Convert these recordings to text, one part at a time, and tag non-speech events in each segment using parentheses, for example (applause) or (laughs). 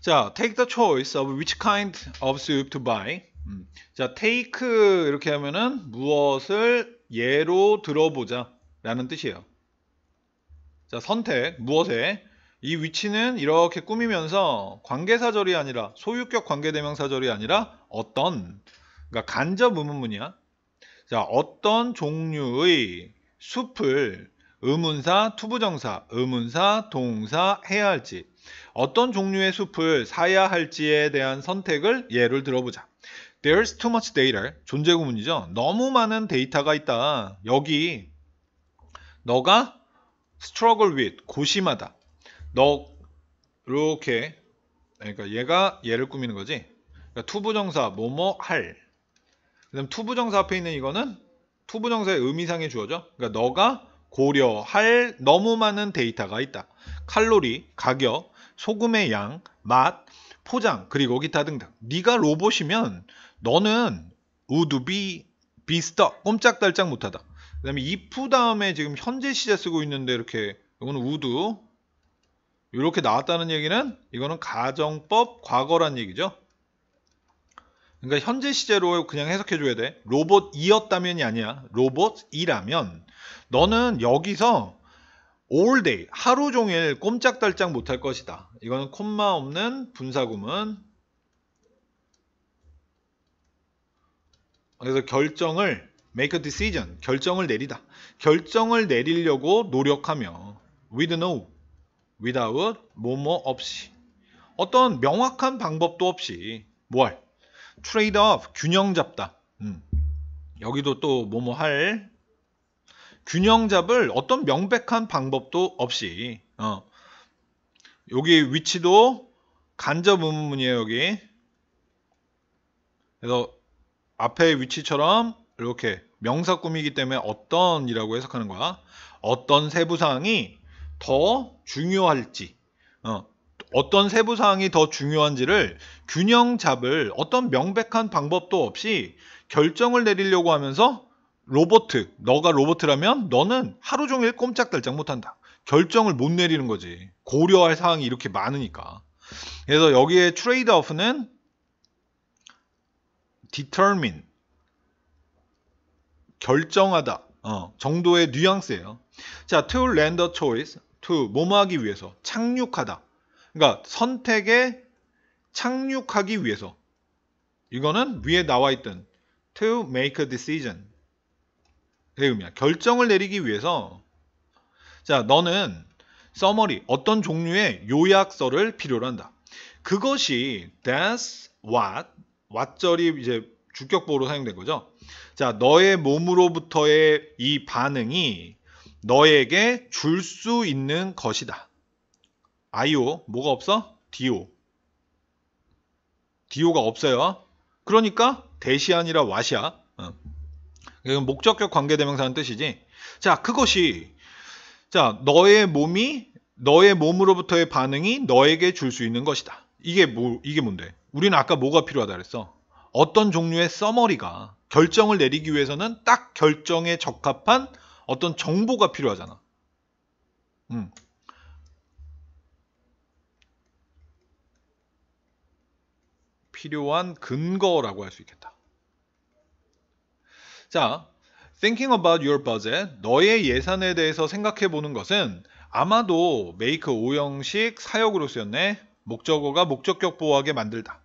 자, take the choice of which kind of soup to buy. 음. 자, take 이렇게 하면은 무엇을 예로 들어보자 라는 뜻이에요. 자, 선택, 무엇에. 이 위치는 이렇게 꾸미면서 관계사절이 아니라 소유격 관계대명사절이 아니라 어떤, 그러니까 간접 의문문이야. 자, 어떤 종류의 숲을 의문사, 투부정사, 의문사, 동사 해야 할지 어떤 종류의 숲을 사야 할지에 대한 선택을 예를 들어보자. There's too much data. 존재 구문이죠. 너무 많은 데이터가 있다. 여기 너가 struggle with 고심하다. 너 이렇게 그러니까 얘가 얘를 꾸미는 거지. 그러니까 투부정사 뭐뭐 할. 그다음 투부정사 앞에 있는 이거는 투부정사의 의미상의 주어져 그러니까 너가 고려할 너무 많은 데이터가 있다. 칼로리, 가격, 소금의 양, 맛, 포장, 그리고 기타 등등. 네가 로봇이면 너는 우두비 비스터 꼼짝달짝 못하다. 그다음에 if 다음에 지금 현재 시제 쓰고 있는데 이렇게 이거는 우두 이렇게 나왔다는 얘기는 이거는 가정법 과거란 얘기죠. 그러니까 현재 시제로 그냥 해석해 줘야 돼. 로봇이었다면이 아니야. 로봇이라면 너는 여기서 all day 하루 종일 꼼짝달짝 못할 것이다. 이거는 콤마 없는 분사구문. 그래서 결정을 make a decision 결정을 내리다. 결정을 내리려고 노력하며 with no without 뭐뭐 없이 어떤 명확한 방법도 없이 뭘 트레이드업 균형 잡다. 음. 여기도 또 뭐뭐 할 균형 잡을 어떤 명백한 방법도 없이 어, 여기 위치도 간접 음문문이에요 여기 그래서 앞에 위치처럼 이렇게 명사 꾸미기 때문에 어떤이라고 해석하는 거야 어떤 세부사항이 더 중요할지 어, 어떤 세부사항이 더 중요한지를 균형 잡을 어떤 명백한 방법도 없이 결정을 내리려고 하면서 로버트, 너가 로버트라면 너는 하루 종일 꼼짝달짝 못한다. 결정을 못 내리는 거지. 고려할 사항이 이렇게 많으니까. 그래서 여기에 트레이드 오프는 determine 결정하다 어, 정도의 뉘앙스예요. 자, to render choice to 뭐뭐하기 위해서 착륙하다. 그러니까 선택에 착륙하기 위해서 이거는 위에 나와 있던 to make a decision 의미야. 결정을 내리기 위해서 자 너는 서머리 어떤 종류의 요약서를 필요로 한다. 그것이 that's what what절이 이제 주격보로 사용된 거죠. 자 너의 몸으로부터의 이 반응이 너에게 줄 수 있는 것이다. IO 뭐가 없어? DO DO가 없어요. 그러니까 대시안이라 와시야. 목적격 관계대명사는 뜻이지. 자, 그것이 자, 너의 몸이 너의 몸으로부터의 반응이 너에게 줄 수 있는 것이다. 이게 뭐 이게 뭔데? 우리는 아까 뭐가 필요하다 그랬어? 어떤 종류의 써머리가 결정을 내리기 위해서는 딱 결정에 적합한 어떤 정보가 필요하잖아. 음. 필요한 근거라고 할 수 있겠다. 자, thinking about your budget, 너의 예산에 대해서 생각해 보는 것은 아마도 make 5형식 사역으로 쓰였네. 목적어가 목적격 보호하게 만들다.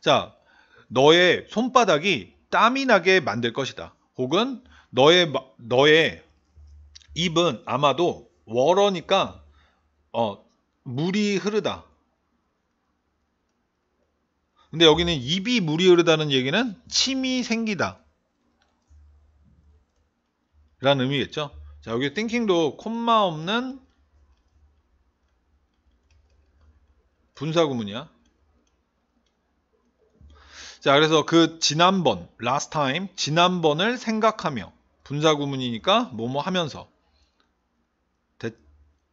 자, 너의 손바닥이 땀이 나게 만들 것이다. 혹은 너의 너의 입은 아마도 워러니까 어, 물이 흐르다. 근데 여기는 입이 물이 흐르다는 얘기는 침이 생기다. 라는 의미겠죠 자 여기 thinking도 콤마 없는 분사구문이야 자 그래서 그 지난번 last time 지난번을 생각하며 분사구문이니까 뭐뭐 하면서 that,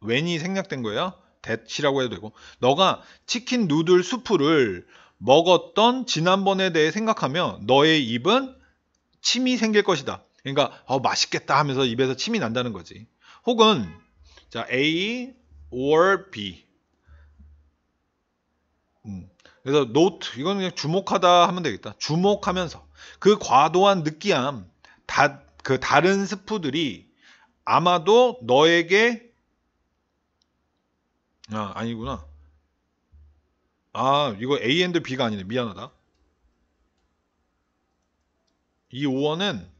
when이 생략된 거예요 that이라고 해도 되고 너가 치킨 누들 수프를 먹었던 지난번에 대해 생각하며 너의 입은 침이 생길 것이다 그러니까 어, 맛있겠다 하면서 입에서 침이 난다는 거지. 혹은 자 A or B. 음, 그래서 노트 t e 이건 그냥 주목하다 하면 되겠다. 주목하면서 그 과도한 느끼함 다, 그 다른 스프들이 아마도 너에게 아 아니구나. 아 이거 A and B가 아니네 미안하다. 이 5원은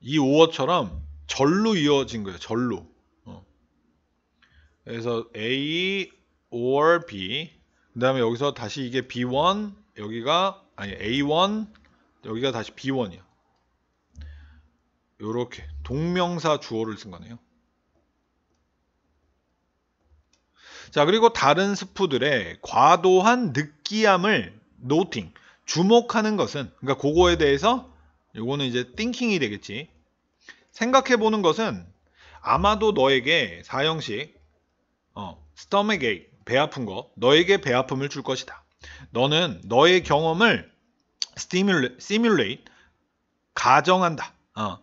이 5어처럼 절로 이어진 거예요. 절로. 어. 그래서 A or B 그 다음에 여기서 다시 이게 B1 여기가 아니 A1 여기가 다시 B1이야. 요렇게 동명사 주어를 쓴 거네요. 자 그리고 다른 스프들의 과도한 느끼함을 노팅 주목하는 것은 그러니까 그거에 대해서 요거는 이제 thinking이 되겠지. 생각해보는 것은 아마도 너에게 4형식 어, stomach ache, 배 아픈 거, 너에게 배 아픔을 줄 것이다. 너는 너의 경험을 stimulate, 가정한다. 어.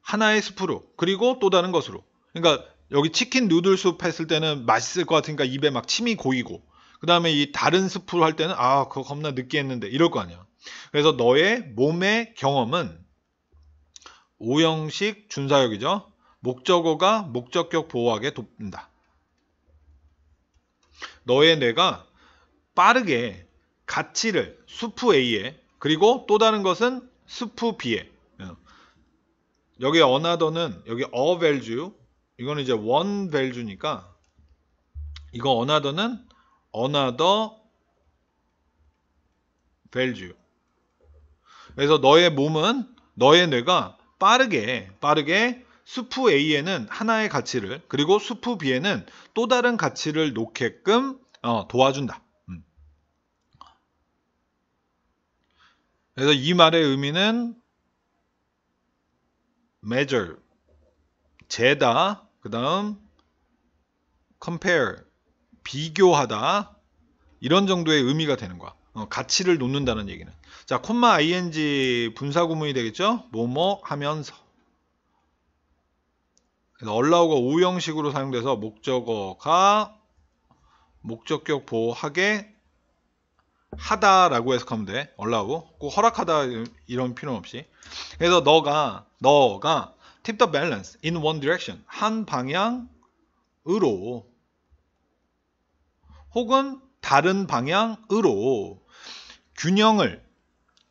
하나의 스프로 그리고 또 다른 것으로. 그러니까 여기 치킨 누들숲 했을 때는 맛있을 것 같으니까 입에 막 침이 고이고 그 다음에 이 다른 스프로 할 때는 아 그거 겁나 느끼했는데 이럴 거 아니야. 그래서 너의 몸의 경험은 오형식 준사역이죠. 목적어가 목적격 보호하게 돕는다. 너의 뇌가 빠르게 가치를 수프 A에 그리고 또 다른 것은 수프 B에 어. 여기 어나더는 여기 어벨류 이거는 이제 원벨류니까 이거 어나더는 어나더 벨류 그래서 너의 몸은 너의 뇌가 빠르게 빠르게 수프 A에는 하나의 가치를 그리고 수프 B에는 또 다른 가치를 놓게끔 어, 도와준다. 음. 그래서 이 말의 의미는 measure 재다 그 다음 compare 비교하다 이런 정도의 의미가 되는 거야. 어, 가치를 놓는다는 얘기는 자 콤마 ing 분사구문이 되겠죠 뭐뭐 하면서 그래서 얼라우가 오형식으로 사용돼서 목적어가 목적격 보호하게 하다라고 해석하면 돼 얼라우 꼭 허락하다 이런 필요는 없이 그래서 너가 너가 tip the balance in one direction 한 방향으로 혹은 다른 방향으로 균형을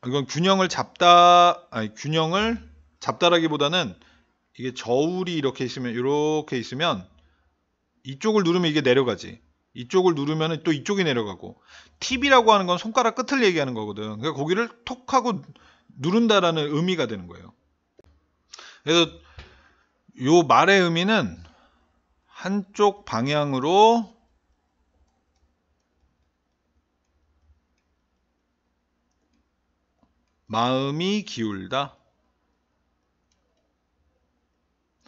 이건 균형을 잡다 아니 균형을 잡다라기보다는 이게 저울이 이렇게 있으면 이렇게 있으면 이쪽을 누르면 이게 내려가지 이쪽을 누르면 또 이쪽이 내려가고 팁이라고 하는 건 손가락 끝을 얘기하는 거거든 그러니까 거기를 톡 하고 누른다라는 의미가 되는 거예요 그래서 요 말의 의미는 한쪽 방향으로 마음이 기울다.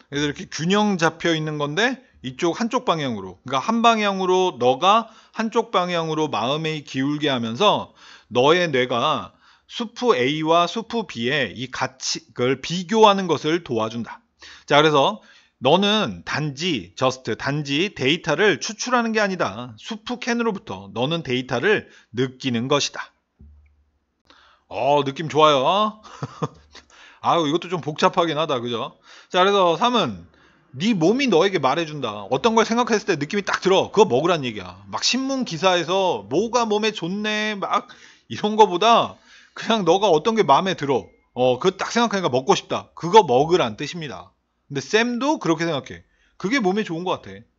그래서 이렇게 균형 잡혀 있는 건데 이쪽 한쪽 방향으로 그러니까 한 방향으로 너가 한쪽 방향으로 마음이 기울게 하면서 너의 뇌가 수프 A와 수프 B의 이 가치 그걸 비교하는 것을 도와준다. 자, 그래서 너는 단지 저스트 단지 데이터를 추출하는 게 아니다. 수프 캔으로부터 너는 데이터를 느끼는 것이다. 어, 느낌 좋아요. 어? (laughs) 아유, 이것도 좀 복잡하긴 하다. 그죠? 자, 그래서 3은 네 몸이 너에게 말해준다. 어떤 걸 생각했을 때 느낌이 딱 들어. 그거 먹으란 얘기야. 막 신문 기사에서 뭐가 몸에 좋네, 막 이런 거보다 그냥 너가 어떤 게 마음에 들어. 어, 그거 딱 생각하니까 먹고 싶다. 그거 먹으란 뜻입니다. 근데 쌤도 그렇게 생각해. 그게 몸에 좋은 것 같아.